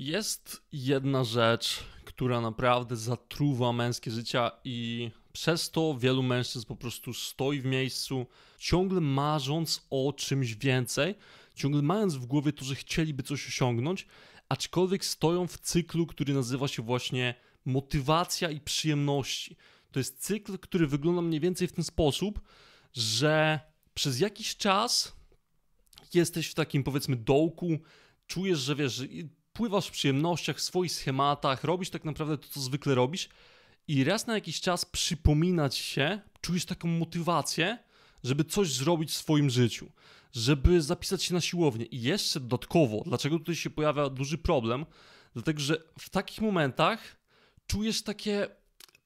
Jest jedna rzecz, która naprawdę zatruwa męskie życia i przez to wielu mężczyzn po prostu stoi w miejscu, ciągle marząc o czymś więcej, ciągle mając w głowie to, że chcieliby coś osiągnąć, aczkolwiek stoją w cyklu, który nazywa się właśnie motywacja i przyjemności. To jest cykl, który wygląda mniej więcej w ten sposób, że przez jakiś czas jesteś w takim powiedzmy dołku, czujesz, że wiesz, pływasz w przyjemnościach, w swoich schematach, robisz tak naprawdę to, co zwykle robisz i raz na jakiś czas przypominać się, czujesz taką motywację, żeby coś zrobić w swoim życiu, żeby zapisać się na siłownię. I jeszcze dodatkowo, dlaczego tutaj się pojawia duży problem, dlatego że w takich momentach czujesz takie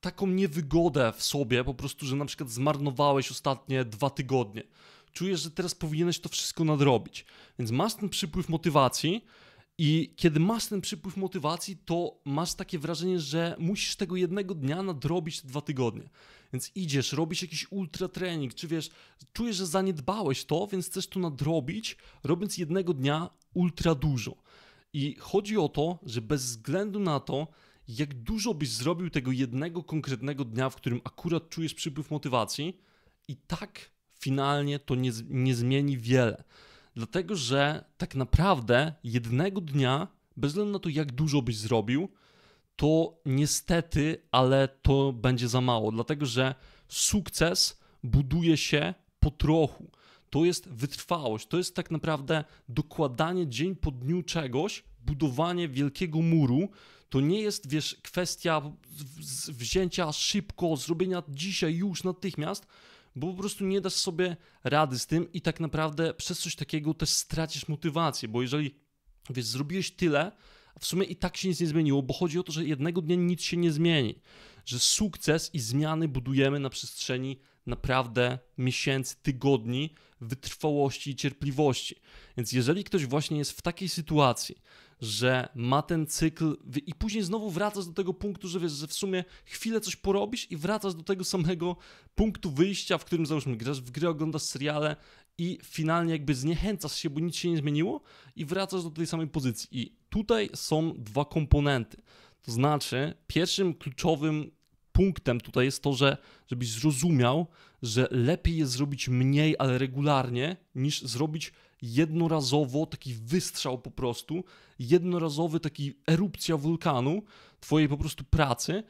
taką niewygodę w sobie, po prostu, że na przykład zmarnowałeś ostatnie dwa tygodnie. Czujesz, że teraz powinieneś to wszystko nadrobić. Więc masz ten przypływ motywacji, i kiedy masz ten przypływ motywacji, to masz takie wrażenie, że musisz tego jednego dnia nadrobić te dwa tygodnie. Więc idziesz, robisz jakiś ultra trening, czy wiesz, czujesz, że zaniedbałeś to, więc chcesz to nadrobić, robiąc jednego dnia ultra dużo. I chodzi o to, że bez względu na to, jak dużo byś zrobił tego jednego konkretnego dnia, w którym akurat czujesz przypływ motywacji, i tak finalnie to nie, nie zmieni wiele. Dlatego, że tak naprawdę jednego dnia, bez względu na to, jak dużo byś zrobił, to niestety, ale to będzie za mało, dlatego że sukces buduje się po trochu. To jest wytrwałość, to jest tak naprawdę dokładanie dzień po dniu czegoś, budowanie wielkiego muru. To nie jest, wiesz, kwestia wzięcia szybko, zrobienia dzisiaj, już, natychmiast bo po prostu nie dasz sobie rady z tym i tak naprawdę przez coś takiego też stracisz motywację, bo jeżeli wiesz, zrobiłeś tyle, a w sumie i tak się nic nie zmieniło, bo chodzi o to, że jednego dnia nic się nie zmieni, że sukces i zmiany budujemy na przestrzeni naprawdę miesięcy, tygodni wytrwałości i cierpliwości. Więc jeżeli ktoś właśnie jest w takiej sytuacji, że ma ten cykl i później znowu wracasz do tego punktu, że wiesz, że w sumie chwilę coś porobisz i wracasz do tego samego punktu wyjścia, w którym załóżmy grasz w grę, oglądasz seriale i finalnie jakby zniechęcasz się, bo nic się nie zmieniło i wracasz do tej samej pozycji. I tutaj są dwa komponenty. To znaczy, pierwszym kluczowym punktem tutaj jest to, że żebyś zrozumiał, że lepiej jest zrobić mniej, ale regularnie, niż zrobić jednorazowo taki wystrzał po prostu, jednorazowy taki erupcja wulkanu twojej po prostu pracy.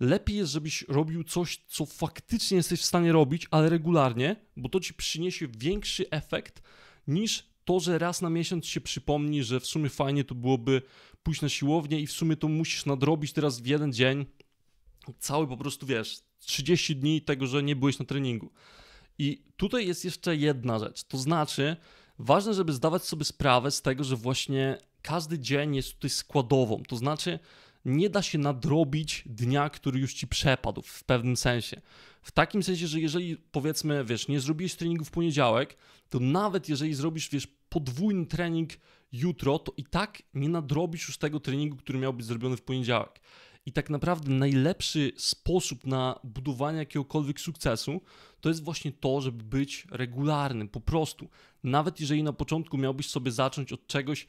Lepiej jest, żebyś robił coś, co faktycznie jesteś w stanie robić, ale regularnie, bo to ci przyniesie większy efekt niż to, że raz na miesiąc się przypomni, że w sumie fajnie to byłoby pójść na siłownię i w sumie to musisz nadrobić teraz w jeden dzień, cały po prostu, wiesz, 30 dni tego, że nie byłeś na treningu. I tutaj jest jeszcze jedna rzecz, to znaczy ważne, żeby zdawać sobie sprawę z tego, że właśnie każdy dzień jest tutaj składową, to znaczy nie da się nadrobić dnia, który już ci przepadł w pewnym sensie. W takim sensie, że jeżeli powiedzmy, wiesz, nie zrobiłeś treningu w poniedziałek, to nawet jeżeli zrobisz, wiesz, podwójny trening jutro, to i tak nie nadrobisz już tego treningu, który miał być zrobiony w poniedziałek. I tak naprawdę najlepszy sposób na budowanie jakiegokolwiek sukcesu to jest właśnie to, żeby być regularnym, po prostu. Nawet jeżeli na początku miałbyś sobie zacząć od czegoś,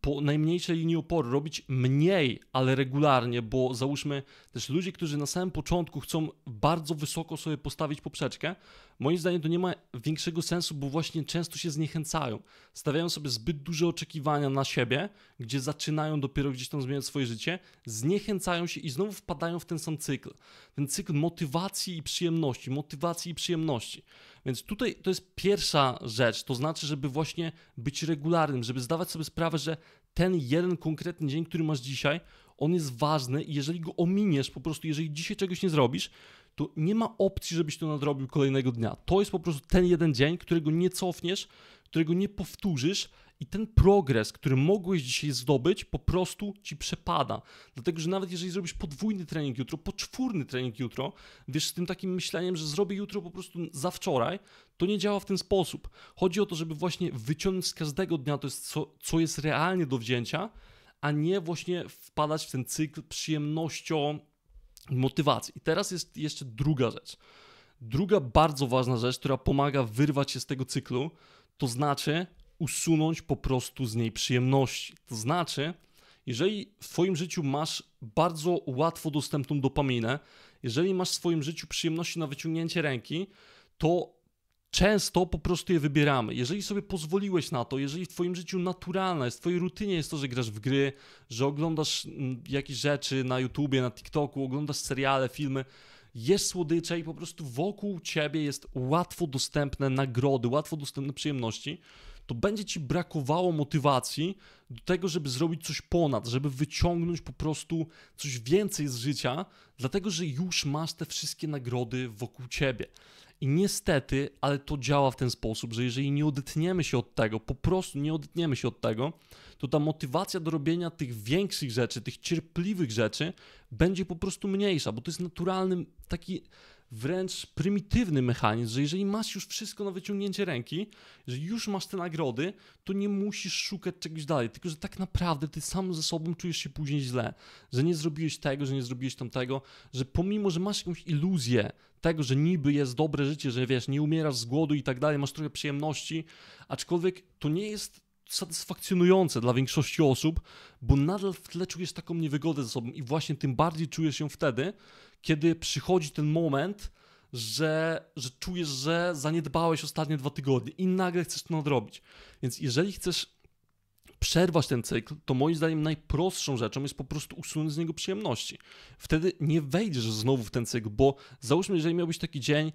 po najmniejszej linii oporu, robić mniej, ale regularnie, bo załóżmy też ludzie, którzy na samym początku chcą bardzo wysoko sobie postawić poprzeczkę, moim zdaniem to nie ma większego sensu, bo właśnie często się zniechęcają. Stawiają sobie zbyt duże oczekiwania na siebie, gdzie zaczynają dopiero gdzieś tam zmieniać swoje życie, zniechęcają się i znowu wpadają w ten sam cykl. Ten cykl motywacji i przyjemności, motywacji i przyjemności. Więc tutaj to jest pierwsza rzecz, to znaczy, żeby właśnie być regularnym, żeby zdawać sobie sprawę, że ten jeden konkretny dzień, który masz dzisiaj, on jest ważny i jeżeli go ominiesz, po prostu jeżeli dzisiaj czegoś nie zrobisz, to nie ma opcji, żebyś to nadrobił kolejnego dnia. To jest po prostu ten jeden dzień, którego nie cofniesz, którego nie powtórzysz i ten progres, który mogłeś dzisiaj zdobyć, po prostu ci przepada. Dlatego, że nawet jeżeli zrobisz podwójny trening jutro, poczwórny trening jutro, wiesz, z tym takim myśleniem, że zrobię jutro po prostu za wczoraj, to nie działa w ten sposób. Chodzi o to, żeby właśnie wyciągnąć z każdego dnia to, jest co, co jest realnie do wzięcia, a nie właśnie wpadać w ten cykl przyjemnością motywacji. I teraz jest jeszcze druga rzecz. Druga bardzo ważna rzecz, która pomaga wyrwać się z tego cyklu, to znaczy usunąć po prostu z niej przyjemności. To znaczy, jeżeli w Twoim życiu masz bardzo łatwo dostępną dopaminę, jeżeli masz w swoim życiu przyjemności na wyciągnięcie ręki, to często po prostu je wybieramy. Jeżeli sobie pozwoliłeś na to, jeżeli w Twoim życiu naturalne jest, w Twojej rutynie jest to, że grasz w gry, że oglądasz mm, jakieś rzeczy na YouTubie, na TikToku, oglądasz seriale, filmy, jest słodycze i po prostu wokół Ciebie jest łatwo dostępne nagrody, łatwo dostępne przyjemności, to będzie ci brakowało motywacji do tego, żeby zrobić coś ponad, żeby wyciągnąć po prostu coś więcej z życia, dlatego że już masz te wszystkie nagrody wokół ciebie. I niestety, ale to działa w ten sposób, że jeżeli nie odetniemy się od tego, po prostu nie odetniemy się od tego, to ta motywacja do robienia tych większych rzeczy, tych cierpliwych rzeczy będzie po prostu mniejsza, bo to jest naturalny taki wręcz prymitywny mechanizm, że jeżeli masz już wszystko na wyciągnięcie ręki, że już masz te nagrody, to nie musisz szukać czegoś dalej, tylko że tak naprawdę ty sam ze sobą czujesz się później źle, że nie zrobiłeś tego, że nie zrobiłeś tamtego, że pomimo, że masz jakąś iluzję tego, że niby jest dobre życie, że wiesz, nie umierasz z głodu i tak dalej, masz trochę przyjemności, aczkolwiek to nie jest satysfakcjonujące dla większości osób, bo nadal w tle czujesz taką niewygodę ze sobą i właśnie tym bardziej czujesz się wtedy, kiedy przychodzi ten moment, że, że czujesz, że zaniedbałeś ostatnie dwa tygodnie i nagle chcesz to nadrobić. Więc jeżeli chcesz przerwać ten cykl, to moim zdaniem najprostszą rzeczą jest po prostu usunąć z niego przyjemności. Wtedy nie wejdziesz znowu w ten cykl, bo załóżmy, jeżeli miałbyś taki dzień,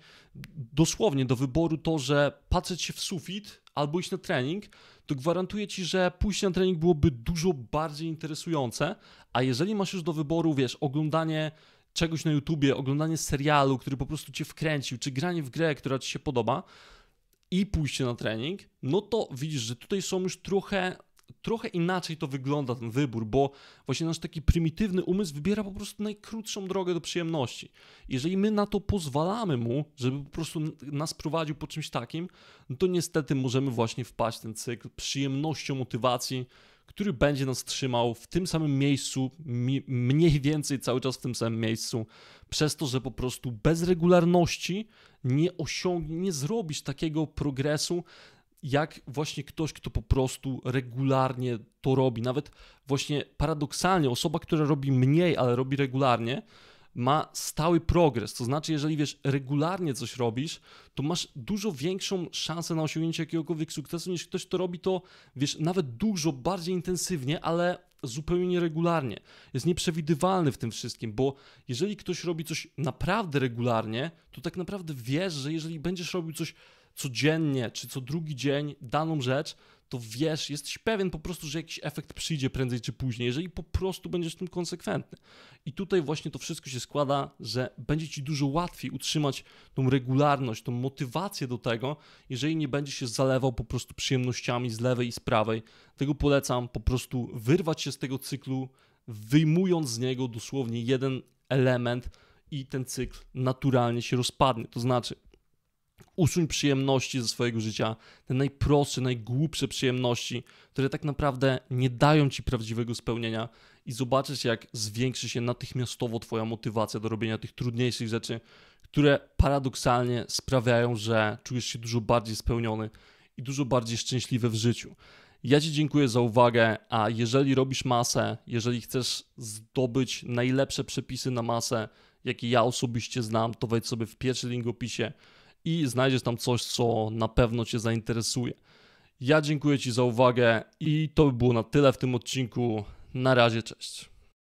dosłownie do wyboru to, że patrzeć się w sufit albo iść na trening, to gwarantuję ci, że pójście na trening byłoby dużo bardziej interesujące. A jeżeli masz już do wyboru, wiesz, oglądanie czegoś na YouTubie, oglądanie serialu, który po prostu cię wkręcił, czy granie w grę, która ci się podoba i pójście na trening, no to widzisz, że tutaj są już trochę trochę inaczej to wygląda, ten wybór, bo właśnie nasz taki prymitywny umysł wybiera po prostu najkrótszą drogę do przyjemności. Jeżeli my na to pozwalamy mu, żeby po prostu nas prowadził po czymś takim, no to niestety możemy właśnie wpaść w ten cykl przyjemnością motywacji, który będzie nas trzymał w tym samym miejscu, mniej więcej cały czas w tym samym miejscu, przez to, że po prostu bez regularności nie osiągnie, nie zrobisz takiego progresu, jak właśnie ktoś, kto po prostu regularnie to robi, nawet właśnie paradoksalnie osoba, która robi mniej, ale robi regularnie, ma stały progres. To znaczy, jeżeli wiesz, regularnie coś robisz, to masz dużo większą szansę na osiągnięcie jakiegokolwiek sukcesu niż ktoś, kto robi to, wiesz, nawet dużo bardziej intensywnie, ale zupełnie nieregularnie. Jest nieprzewidywalny w tym wszystkim, bo jeżeli ktoś robi coś naprawdę regularnie, to tak naprawdę wiesz, że jeżeli będziesz robił coś codziennie czy co drugi dzień daną rzecz, to wiesz, jesteś pewien po prostu, że jakiś efekt przyjdzie prędzej czy później, jeżeli po prostu będziesz tym konsekwentny. I tutaj właśnie to wszystko się składa, że będzie ci dużo łatwiej utrzymać tą regularność, tą motywację do tego, jeżeli nie będziesz się zalewał po prostu przyjemnościami z lewej i z prawej. Tego polecam, po prostu wyrwać się z tego cyklu, wyjmując z niego dosłownie jeden element i ten cykl naturalnie się rozpadnie. To znaczy, Usuń przyjemności ze swojego życia, te najprostsze, najgłupsze przyjemności, które tak naprawdę nie dają ci prawdziwego spełnienia i zobaczysz, jak zwiększy się natychmiastowo Twoja motywacja do robienia tych trudniejszych rzeczy, które paradoksalnie sprawiają, że czujesz się dużo bardziej spełniony i dużo bardziej szczęśliwy w życiu. Ja Ci dziękuję za uwagę, a jeżeli robisz masę, jeżeli chcesz zdobyć najlepsze przepisy na masę, jakie ja osobiście znam, to wejdź sobie w pierwszy link opisie i znajdziesz tam coś, co na pewno Cię zainteresuje. Ja dziękuję Ci za uwagę i to by było na tyle w tym odcinku. Na razie, cześć.